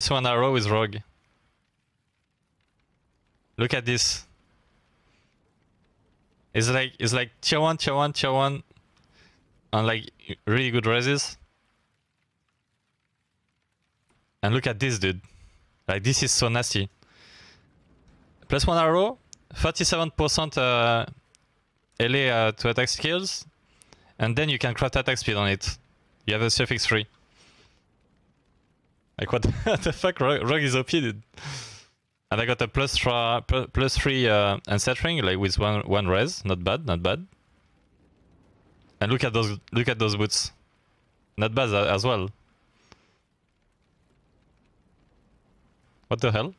So an arrow is rogue. Look at this. It's like it's like tier one, tier one, tier one, and like really good reses. And look at this dude. Like this is so nasty. Plus one arrow, 37% uh, LA uh, to attack skills, and then you can craft attack speed on it. You have a suffix 3. Like what the fuck? Rug, is OP, dude. And I got a plus three uh, unsettling, like with one one res. Not bad, not bad. And look at those look at those boots. Not bad uh, as well. What the hell?